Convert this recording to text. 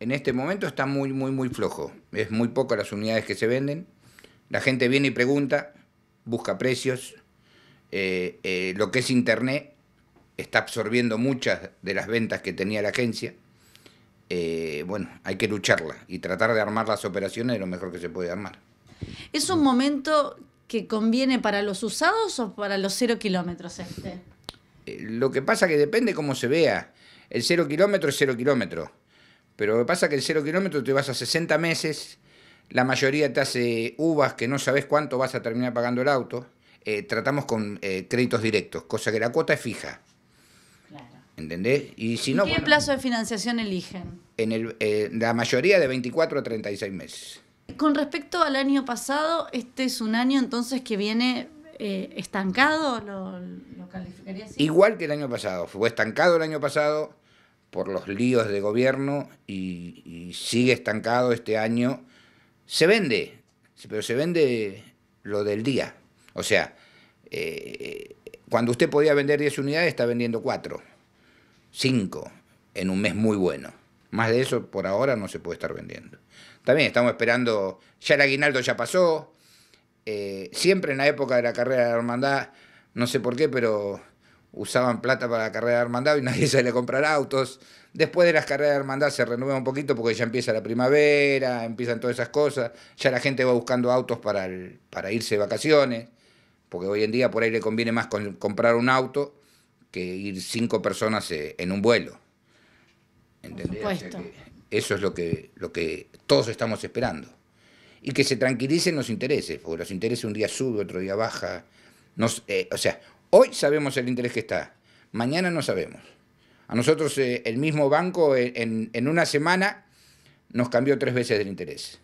en este momento está muy, muy, muy flojo. Es muy poco las unidades que se venden. La gente viene y pregunta, busca precios. Eh, eh, lo que es Internet está absorbiendo muchas de las ventas que tenía la agencia. Eh, bueno, hay que lucharla y tratar de armar las operaciones de lo mejor que se puede armar. ¿Es un momento que conviene para los usados o para los cero kilómetros este? lo que pasa que depende cómo se vea. El cero kilómetro es cero kilómetro pero lo que pasa es que el cero kilómetro te vas a 60 meses, la mayoría te hace uvas que no sabes cuánto vas a terminar pagando el auto. Eh, tratamos con eh, créditos directos, cosa que la cuota es fija. Claro. ¿Entendés? Y si no, ¿Qué plazo de financiación eligen? En el, eh, la mayoría de 24 a 36 meses. Con respecto al año pasado, este es un año entonces que viene estancado, lo, lo calificaría así. Igual que el año pasado, fue estancado el año pasado, por los líos de gobierno y, sigue estancado este año. Se vende, pero se vende lo del día. O sea, eh, cuando usted podía vender 10 unidades, está vendiendo 4, 5 en un mes muy bueno. Más de eso por ahora no se puede estar vendiendo. También estamos esperando, ya el aguinaldo ya pasó. Eh, siempre en la época de la carrera de la hermandad, no sé por qué, pero usaban plata para la carrera de hermandad y nadie se a comprar autos. Después de las carreras de hermandad se renueva un poquito porque ya empieza la primavera, empiezan todas esas cosas, ya la gente va buscando autos para, para irse de vacaciones, porque hoy en día por ahí le conviene más comprar un auto que ir cinco personas eh, en un vuelo. ¿Entendés? eso es lo que, lo que todos estamos esperando. Y que se tranquilicen los intereses, porque los intereses un día sube, otro día baja. Eh, o sea, Hoy sabemos el interés que está, mañana no sabemos. A nosotros eh, el mismo banco eh, en, en una semana nos cambió tres veces el interés.